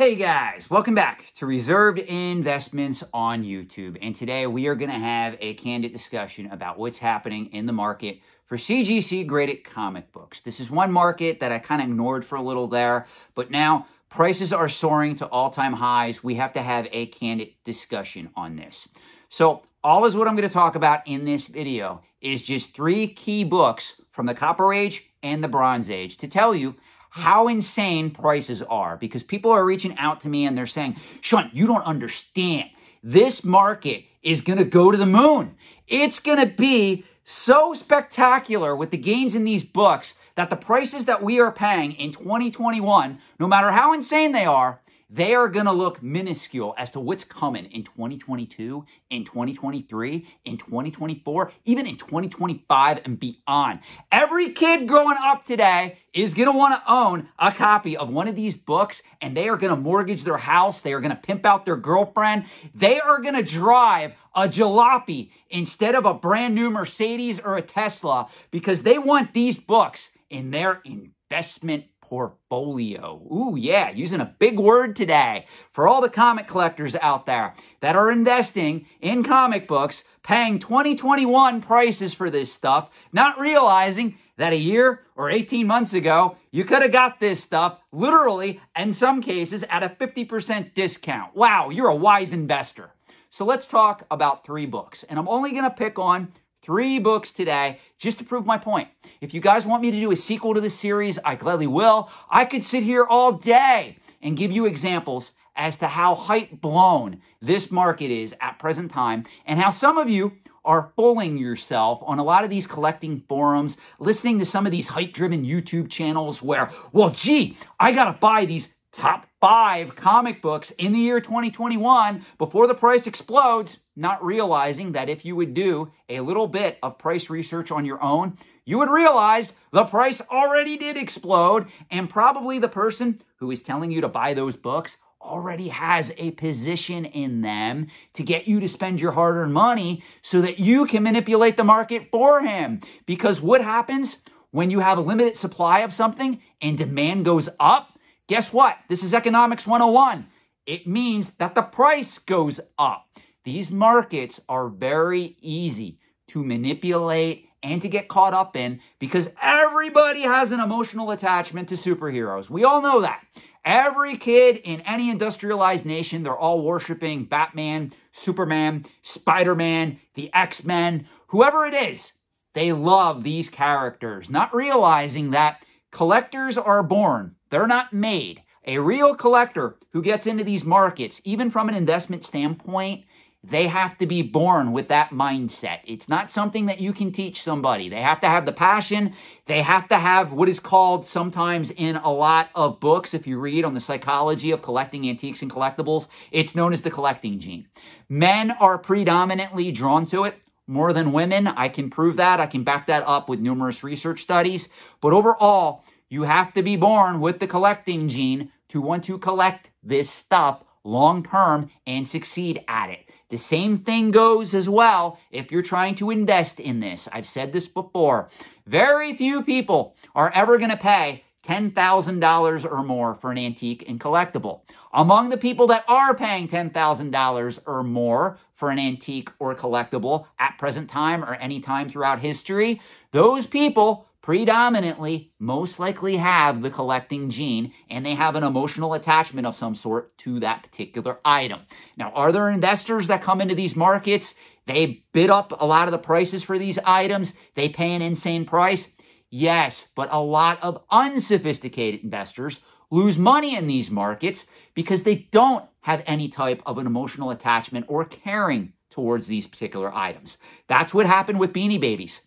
Hey guys, welcome back to Reserved Investments on YouTube. And today we are going to have a candid discussion about what's happening in the market for CGC graded comic books. This is one market that I kind of ignored for a little there, but now prices are soaring to all time highs. We have to have a candid discussion on this. So, all is what I'm going to talk about in this video is just three key books from the Copper Age and the Bronze Age to tell you how insane prices are because people are reaching out to me and they're saying, Sean, you don't understand. This market is going to go to the moon. It's going to be so spectacular with the gains in these books that the prices that we are paying in 2021, no matter how insane they are, they are going to look minuscule as to what's coming in 2022, in 2023, in 2024, even in 2025 and beyond. Every kid growing up today is going to want to own a copy of one of these books and they are going to mortgage their house. They are going to pimp out their girlfriend. They are going to drive a jalopy instead of a brand new Mercedes or a Tesla because they want these books in their investment portfolio. Ooh, yeah, using a big word today for all the comic collectors out there that are investing in comic books, paying 2021 prices for this stuff, not realizing that a year or 18 months ago, you could have got this stuff literally, in some cases, at a 50% discount. Wow, you're a wise investor. So let's talk about three books, and I'm only going to pick on Three books today just to prove my point. If you guys want me to do a sequel to this series, I gladly will. I could sit here all day and give you examples as to how hype blown this market is at present time and how some of you are fooling yourself on a lot of these collecting forums, listening to some of these hype driven YouTube channels where, well, gee, I got to buy these top five comic books in the year 2021 before the price explodes, not realizing that if you would do a little bit of price research on your own, you would realize the price already did explode, and probably the person who is telling you to buy those books already has a position in them to get you to spend your hard earned money so that you can manipulate the market for him. Because what happens when you have a limited supply of something and demand goes up? Guess what? This is Economics 101. It means that the price goes up. These markets are very easy to manipulate and to get caught up in because everybody has an emotional attachment to superheroes. We all know that. Every kid in any industrialized nation, they're all worshiping Batman, Superman, Spider Man, the X Men, whoever it is. They love these characters, not realizing that Collectors are born, they're not made. A real collector who gets into these markets, even from an investment standpoint, they have to be born with that mindset. It's not something that you can teach somebody. They have to have the passion. They have to have what is called sometimes in a lot of books, if you read on the psychology of collecting antiques and collectibles, it's known as the collecting gene. Men are predominantly drawn to it more than women. I can prove that. I can back that up with numerous research studies. But overall, you have to be born with the collecting gene to want to collect this stuff long term and succeed at it. The same thing goes as well if you're trying to invest in this. I've said this before. Very few people are ever going to pay $10,000 or more for an antique and collectible. Among the people that are paying $10,000 or more for an antique or collectible at present time or any time throughout history, those people predominantly most likely have the collecting gene and they have an emotional attachment of some sort to that particular item. Now, are there investors that come into these markets? They bid up a lot of the prices for these items. They pay an insane price Yes, but a lot of unsophisticated investors lose money in these markets because they don't have any type of an emotional attachment or caring towards these particular items. That's what happened with Beanie Babies.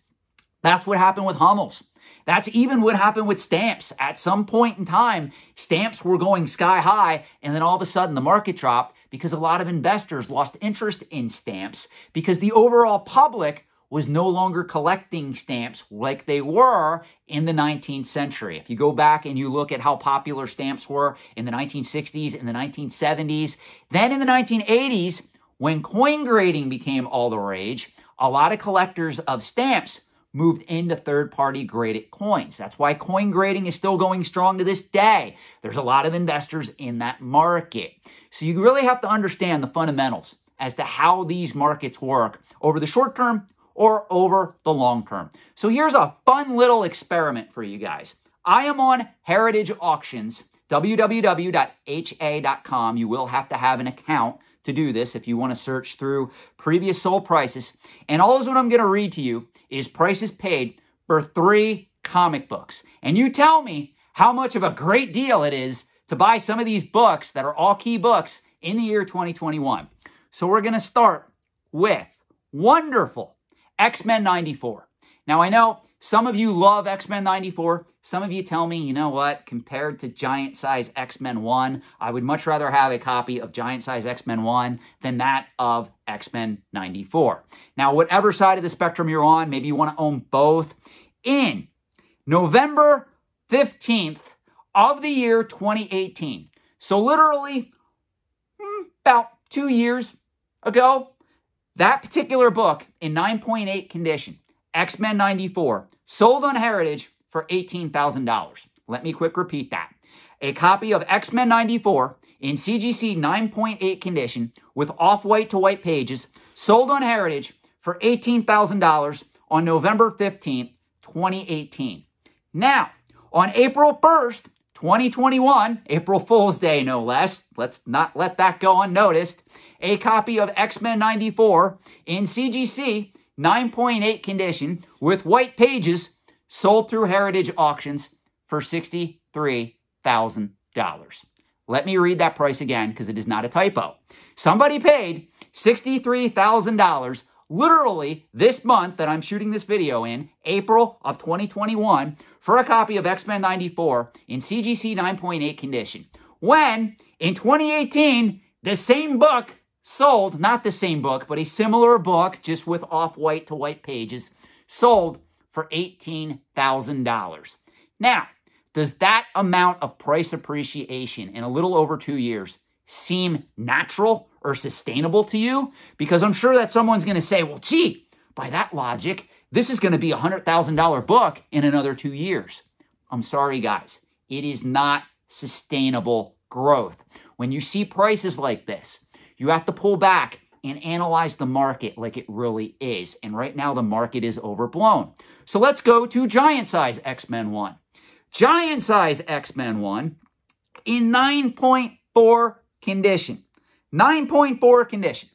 That's what happened with Hummels. That's even what happened with stamps. At some point in time, stamps were going sky high, and then all of a sudden the market dropped because a lot of investors lost interest in stamps because the overall public was no longer collecting stamps like they were in the 19th century. If you go back and you look at how popular stamps were in the 1960s and the 1970s, then in the 1980s, when coin grading became all the rage, a lot of collectors of stamps moved into third party graded coins. That's why coin grading is still going strong to this day. There's a lot of investors in that market. So you really have to understand the fundamentals as to how these markets work over the short term or over the long term. So here's a fun little experiment for you guys. I am on Heritage Auctions, www.ha.com. You will have to have an account to do this if you want to search through previous sold prices. And all is what I'm going to read to you is prices paid for three comic books. And you tell me how much of a great deal it is to buy some of these books that are all key books in the year 2021. So we're going to start with wonderful X Men 94. Now, I know some of you love X Men 94. Some of you tell me, you know what, compared to Giant Size X Men 1, I would much rather have a copy of Giant Size X Men 1 than that of X Men 94. Now, whatever side of the spectrum you're on, maybe you want to own both. In November 15th of the year 2018, so literally hmm, about two years ago, that particular book in 9.8 condition, X Men 94, sold on Heritage for $18,000. Let me quick repeat that. A copy of X Men 94 in CGC 9.8 condition with off white to white pages sold on Heritage for $18,000 on November 15th, 2018. Now, on April 1st, 2021, April Fool's Day, no less, let's not let that go unnoticed a copy of X Men 94 in CGC 9.8 condition with white pages sold through Heritage Auctions for $63,000. Let me read that price again because it is not a typo. Somebody paid $63,000 literally this month that I'm shooting this video in, April of 2021, for a copy of X Men 94 in CGC 9.8 condition. When in 2018, the same book sold, not the same book, but a similar book, just with off white to white pages, sold for $18,000. Now, does that amount of price appreciation in a little over two years seem natural or sustainable to you? Because I'm sure that someone's going to say, well, gee, by that logic, this is going to be a $100,000 book in another two years. I'm sorry, guys. It is not sustainable growth. When you see prices like this, you have to pull back and analyze the market like it really is. And right now, the market is overblown. So let's go to Giant Size X Men 1. Giant Size X Men 1 in 9.4 condition. 9.4 condition,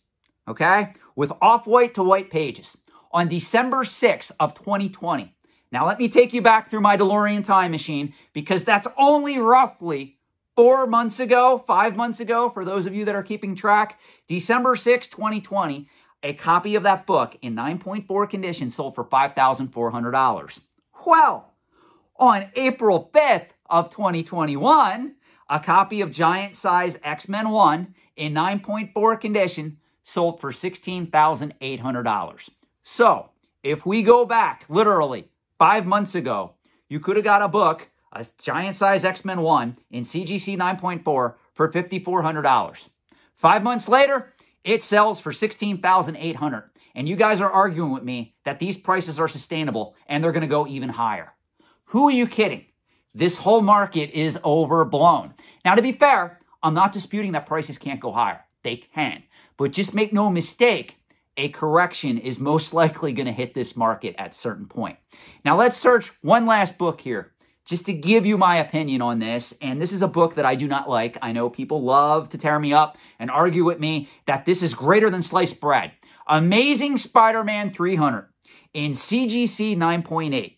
okay? With off white to white pages on December 6th of 2020. Now, let me take you back through my DeLorean time machine because that's only roughly four months ago, five months ago, for those of you that are keeping track, December 6, 2020, a copy of that book in 9.4 condition sold for $5,400. Well, on April 5th of 2021, a copy of Giant Size X-Men 1 in 9.4 condition sold for $16,800. So if we go back literally five months ago, you could have got a book a giant size X Men 1 in CGC 9.4 for $5,400. Five months later, it sells for $16,800. And you guys are arguing with me that these prices are sustainable and they're going to go even higher. Who are you kidding? This whole market is overblown. Now, to be fair, I'm not disputing that prices can't go higher. They can. But just make no mistake, a correction is most likely going to hit this market at certain point. Now, let's search one last book here just to give you my opinion on this. And this is a book that I do not like. I know people love to tear me up and argue with me that this is greater than sliced bread. Amazing Spider Man 300 in CGC 9.8.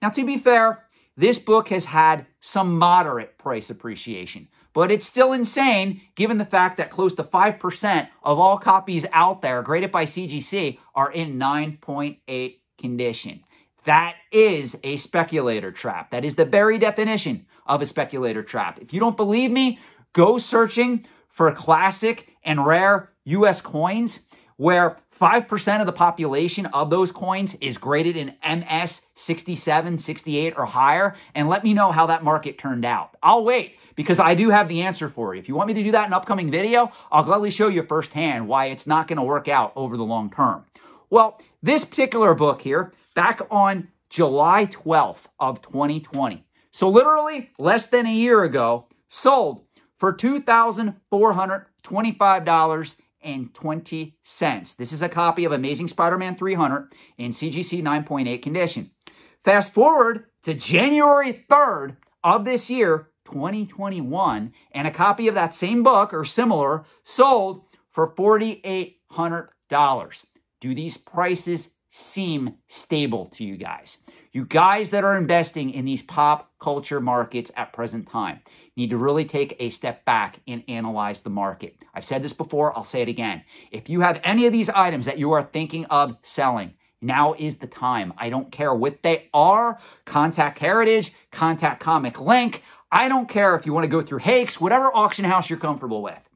Now, to be fair, this book has had some moderate price appreciation, but it's still insane given the fact that close to 5% of all copies out there graded by CGC are in 9.8 condition. That is a speculator trap. That is the very definition of a speculator trap. If you don't believe me, go searching for classic and rare US coins where 5% of the population of those coins is graded in MS 67, 68, or higher, and let me know how that market turned out. I'll wait because I do have the answer for you. If you want me to do that in an upcoming video, I'll gladly show you firsthand why it's not going to work out over the long term. Well, this particular book here, back on July 12th of 2020. So literally less than a year ago, sold for $2,425.20. This is a copy of Amazing Spider-Man 300 in CGC 9.8 condition. Fast forward to January 3rd of this year, 2021, and a copy of that same book or similar sold for $4,800. Do these prices seem stable to you guys. You guys that are investing in these pop culture markets at present time need to really take a step back and analyze the market. I've said this before, I'll say it again. If you have any of these items that you are thinking of selling, now is the time. I don't care what they are. Contact Heritage, contact Comic Link. I don't care if you want to go through Hakes, whatever auction house you're comfortable with.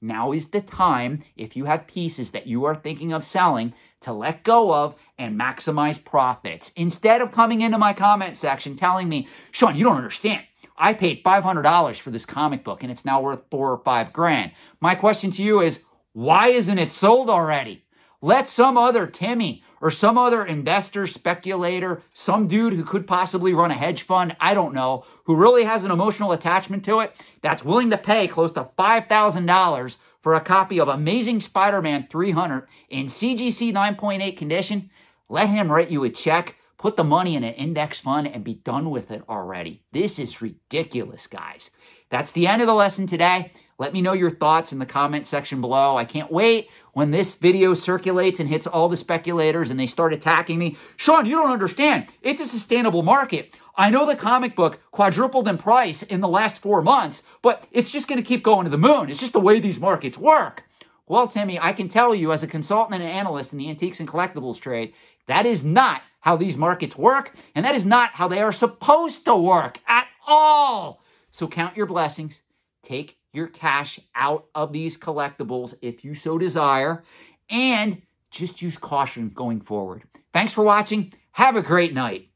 Now is the time, if you have pieces that you are thinking of selling, to let go of and maximize profits. Instead of coming into my comment section telling me, Sean, you don't understand. I paid $500 for this comic book and it's now worth four or five grand. My question to you is, why isn't it sold already? Let some other Timmy or some other investor, speculator, some dude who could possibly run a hedge fund, I don't know, who really has an emotional attachment to it, that's willing to pay close to $5,000 for a copy of Amazing Spider Man 300 in CGC 9.8 condition, let him write you a check, put the money in an index fund, and be done with it already. This is ridiculous, guys. That's the end of the lesson today. Let me know your thoughts in the comment section below. I can't wait when this video circulates and hits all the speculators and they start attacking me. Sean, you don't understand. It's a sustainable market. I know the comic book quadrupled in price in the last four months, but it's just going to keep going to the moon. It's just the way these markets work. Well, Timmy, I can tell you as a consultant and an analyst in the antiques and collectibles trade, that is not how these markets work, and that is not how they are supposed to work at all. So count your blessings, take your cash out of these collectibles if you so desire, and just use caution going forward. Thanks for watching. Have a great night.